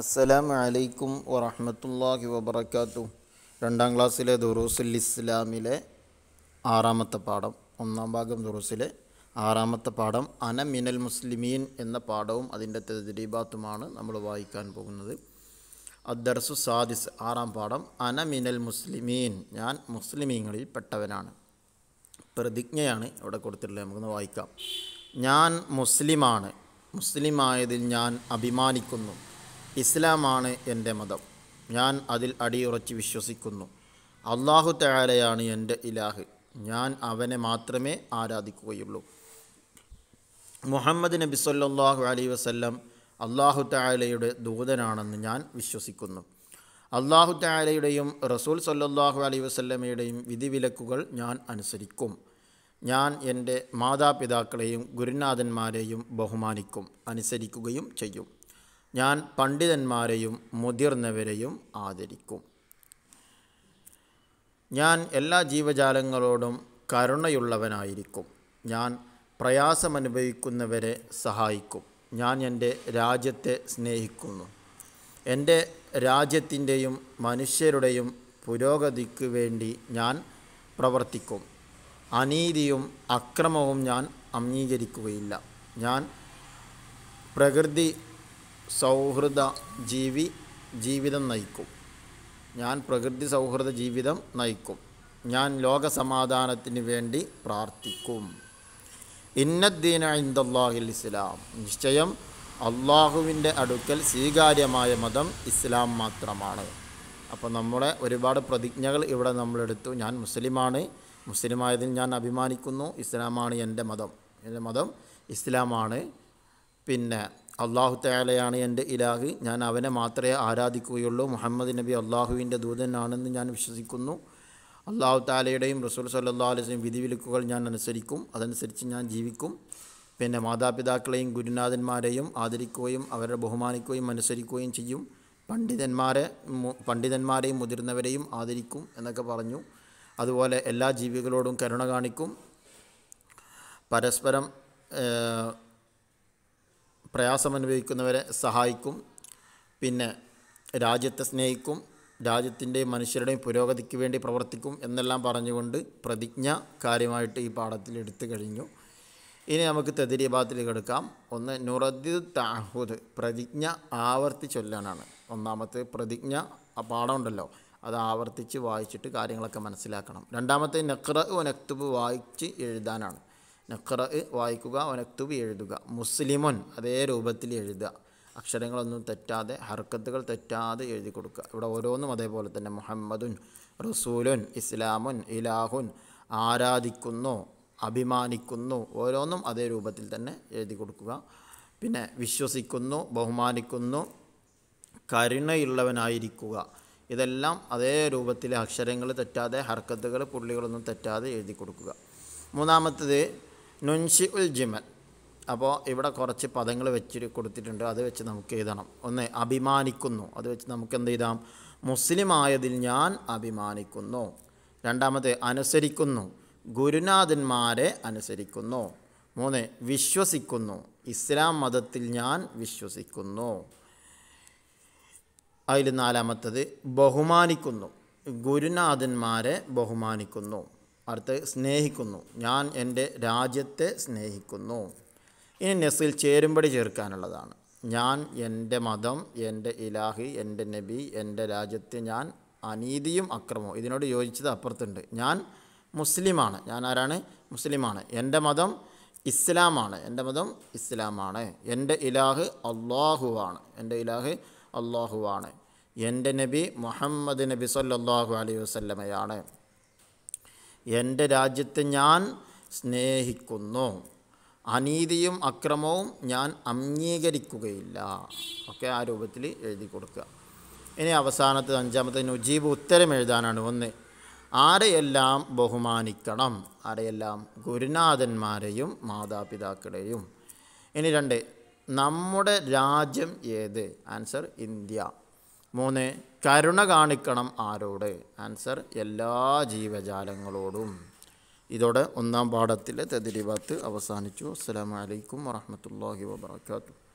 അസ്സലാമു അലൈക്കും വറഹമത്തല്ലാഹി വബർക്കാത്തു രണ്ടാം ക്ലാസ്സിലെ ദുറൂസുൽ ഇസ്ലാമിലെ ആറാമത്തെ പാഠം ഒന്നാം ഭാഗം ദുറൂസിലെ ആറാമത്തെ പാഠം അന മിനൽ മുസ്ലിമീൻ എന്ന പാഠവും അതിൻ്റെ തെജരീബാത്തുമാണ് നമ്മൾ വായിക്കാൻ പോകുന്നത് അദ്ദർസു സാദിസ് ആറാം പാഠം അന മിനൽ മുസ്ലിമീൻ ഞാൻ മുസ്ലിമീങ്ങളിൽ പെട്ടവനാണ് പ്രതിജ്ഞയാണ് ഇവിടെ കൊടുത്തിട്ടുള്ളത് നമുക്കൊന്ന് വായിക്കാം ഞാൻ മുസ്ലിമാണ് മുസ്ലിമായതിൽ ഞാൻ അഭിമാനിക്കുന്നു ഇസ്ലാമാണ് എൻ്റെ മതം ഞാൻ അതിൽ അടിയുറച്ച് വിശ്വസിക്കുന്നു അള്ളാഹു തയാലയാണ് എൻ്റെ ഇലാഹ് ഞാൻ അവനെ മാത്രമേ ആരാധിക്കുകയുള്ളൂ മുഹമ്മദ് നബി സല്ലാഹു അലൈ വസ്ല്ലം അള്ളാഹു തായാലയുടെ ദൂതനാണെന്ന് ഞാൻ വിശ്വസിക്കുന്നു അള്ളാഹു തായാലയുടെയും റസൂൽ സല്ലാഹു അലൈ വസ്ല്ലമയുടെയും വിധിവിലക്കുകൾ ഞാൻ അനുസരിക്കും ഞാൻ എൻ്റെ മാതാപിതാക്കളെയും ഗുരുനാഥന്മാരെയും ബഹുമാനിക്കും അനുസരിക്കുകയും ചെയ്യും ഞാൻ പണ്ഡിതന്മാരെയും മുതിർന്നവരെയും ആദരിക്കും ഞാൻ എല്ലാ ജീവജാലങ്ങളോടും കരുണയുള്ളവനായിരിക്കും ഞാൻ പ്രയാസമനുഭവിക്കുന്നവരെ സഹായിക്കും ഞാൻ എൻ്റെ രാജ്യത്തെ സ്നേഹിക്കുന്നു എൻ്റെ രാജ്യത്തിൻ്റെയും മനുഷ്യരുടെയും പുരോഗതിക്ക് വേണ്ടി ഞാൻ പ്രവർത്തിക്കും അനീതിയും അക്രമവും ഞാൻ അംഗീകരിക്കുകയില്ല ഞാൻ പ്രകൃതി സൗഹൃദ ജീവി ജീവിതം നയിക്കും ഞാൻ പ്രകൃതി സൗഹൃദ ജീവിതം നയിക്കും ഞാൻ ലോക സമാധാനത്തിന് വേണ്ടി പ്രാർത്ഥിക്കും ഇന്നദ്ദീന ഇന്ദല്ലാഹിൽ ഇസ്ലാം നിശ്ചയം അള്ളാഹുവിൻ്റെ അടുക്കൽ സ്വീകാര്യമായ മതം ഇസ്ലാം മാത്രമാണ് അപ്പോൾ നമ്മളെ ഒരുപാട് പ്രതിജ്ഞകൾ ഇവിടെ നമ്മളെടുത്തു ഞാൻ മുസ്ലിമാണ് മുസ്ലിമായതിൽ ഞാൻ അഭിമാനിക്കുന്നു ഇസ്ലാമാണ് എൻ്റെ മതം എൻ്റെ മതം ഇസ്ലാമാണ് പിന്നെ അള്ളാഹു തയാലയാണ് എൻ്റെ ഇലാഹ് ഞാൻ അവനെ മാത്രമേ ആരാധിക്കുകയുള്ളൂ മുഹമ്മദ് നബി അള്ളാഹുവിൻ്റെ ദൂതനാണെന്ന് ഞാൻ വിശ്വസിക്കുന്നു അള്ളാഹു താലയുടെയും റസൂൽ സല്ലാ അലൈസ്ലെയും വിധിവിലക്കുകൾ ഞാൻ അനുസരിക്കും അതനുസരിച്ച് ഞാൻ ജീവിക്കും പിന്നെ മാതാപിതാക്കളെയും ഗുരുനാഥന്മാരെയും ആദരിക്കുകയും അവരെ ബഹുമാനിക്കുകയും അനുസരിക്കുകയും ചെയ്യും പണ്ഡിതന്മാരെ പണ്ഡിതന്മാരെയും മുതിർന്നവരെയും ആദരിക്കും എന്നൊക്കെ പറഞ്ഞു അതുപോലെ എല്ലാ ജീവികളോടും കരുണ കാണിക്കും പരസ്പരം പ്രയാസമനുഭവിക്കുന്നവരെ സഹായിക്കും പിന്നെ രാജ്യത്തെ സ്നേഹിക്കും രാജ്യത്തിൻ്റെയും മനുഷ്യരുടെയും പുരോഗതിക്ക് വേണ്ടി പ്രവർത്തിക്കും എന്നെല്ലാം പറഞ്ഞുകൊണ്ട് പ്രതിജ്ഞ കാര്യമായിട്ട് ഈ പാഠത്തിൽ എടുത്തു കഴിഞ്ഞു ഇനി നമുക്ക് തെതിരിഭാഗത്തിൽ കിടക്കാം ഒന്ന് നുറദ്ദി താഹുദ് പ്രതിജ്ഞ ആവർത്തി ചൊല്ലാനാണ് ഒന്നാമത്തെ പ്രതിജ്ഞ ആ പാഠമുണ്ടല്ലോ അത് ആവർത്തിച്ച് വായിച്ചിട്ട് കാര്യങ്ങളൊക്കെ മനസ്സിലാക്കണം രണ്ടാമത്തെ നക്ര നക്തുബ് വായിച്ച് എഴുതാനാണ് നക്ര വായിക്കുക ഒനക്തുബി എഴുതുക മുസ്ലിമുൻ അതേ രൂപത്തിൽ എഴുതുക അക്ഷരങ്ങളൊന്നും തെറ്റാതെ ഹർക്കത്തുകൾ തെറ്റാതെ എഴുതി കൊടുക്കുക ഇവിടെ ഓരോന്നും അതേപോലെ തന്നെ മുഹമ്മദുൻ റസൂലുൻ ഇസ്ലാമുൻ ഇലാഹുൻ ആരാധിക്കുന്നു അഭിമാനിക്കുന്നു ഓരോന്നും അതേ രൂപത്തിൽ തന്നെ എഴുതി കൊടുക്കുക പിന്നെ വിശ്വസിക്കുന്നു ബഹുമാനിക്കുന്നു കരുണയുള്ളവനായിരിക്കുക ഇതെല്ലാം അതേ രൂപത്തിലെ അക്ഷരങ്ങൾ തെറ്റാതെ ഹർക്കത്തുകൾ പുള്ളികളൊന്നും തെറ്റാതെ എഴുതി കൊടുക്കുക മൂന്നാമത്തത് നുൻഷി ഉൽ ജിമൽ അപ്പോൾ ഇവിടെ കുറച്ച് പദങ്ങൾ വെച്ച് കൊടുത്തിട്ടുണ്ട് അത് വെച്ച് നമുക്ക് എഴുതണം ഒന്ന് അഭിമാനിക്കുന്നു അത് വെച്ച് നമുക്ക് എന്ത് ചെയ്താം മുസ്ലിം ആയതിൽ ഞാൻ അഭിമാനിക്കുന്നു രണ്ടാമത്തെ അനുസരിക്കുന്നു ഗുരുനാഥന്മാരെ അനുസരിക്കുന്നു മൂന്ന് വിശ്വസിക്കുന്നു ഇസ്ലാം മതത്തിൽ ഞാൻ വിശ്വസിക്കുന്നു അതിൽ നാലാമത്തത് ബഹുമാനിക്കുന്നു ഗുരുനാഥന്മാരെ ബഹുമാനിക്കുന്നു അടുത്ത് സ്നേഹിക്കുന്നു ഞാൻ എൻ്റെ രാജ്യത്തെ സ്നേഹിക്കുന്നു ഇനി നെസിൽ ചേരുംപടി ചേർക്കാനുള്ളതാണ് ഞാൻ എൻ്റെ മതം എൻ്റെ ഇലാഹി എൻ്റെ നബി എൻ്റെ രാജ്യത്തെ ഞാൻ അനീതിയും അക്രമവും ഇതിനോട് യോജിച്ചത് അപ്പുറത്തുണ്ട് ഞാൻ മുസ്ലിമാണ് ഞാൻ ആരാണ് മുസ്ലിമാണ് എൻ്റെ മതം ഇസ്ലാമാണ് എൻ്റെ മതം ഇസ്ലാമാണ് എൻ്റെ ഇലാഹ് അള്ളാഹുവാണ് എൻ്റെ ഇലാഹ് അള്ളാഹുവാണ് എൻ്റെ നബി മുഹമ്മദ് നബി സല്ലാഹു അലൈഹി വസ്ലമയാണ് എൻ്റെ രാജ്യത്തെ ഞാൻ സ്നേഹിക്കുന്നു അനീതിയും അക്രമവും ഞാൻ അംഗീകരിക്കുകയില്ല ഒക്കെ ആ രൂപത്തിൽ എഴുതി കൊടുക്കുക ഇനി അവസാനത്തെ അഞ്ചാമത്തെ നുജീബ് ഉത്തരം എഴുതാനാണ് ഒന്ന് ആരെയെല്ലാം ബഹുമാനിക്കണം ആരെയെല്ലാം ഗുരുനാഥന്മാരെയും മാതാപിതാക്കളെയും ഇനി രണ്ട് നമ്മുടെ രാജ്യം ഏത് ആൻസർ ഇന്ത്യ മൂന്ന് കരുണ കാണിക്കണം ആരോട് ആൻസർ എല്ലാ ജീവജാലങ്ങളോടും ഇതോടെ ഒന്നാം പാഠത്തിലെ തെതിരിബാത്ത് അവസാനിച്ചു അസ്സാം വലൈക്കും വാഹമത്തല്ലാഹി വാത്തു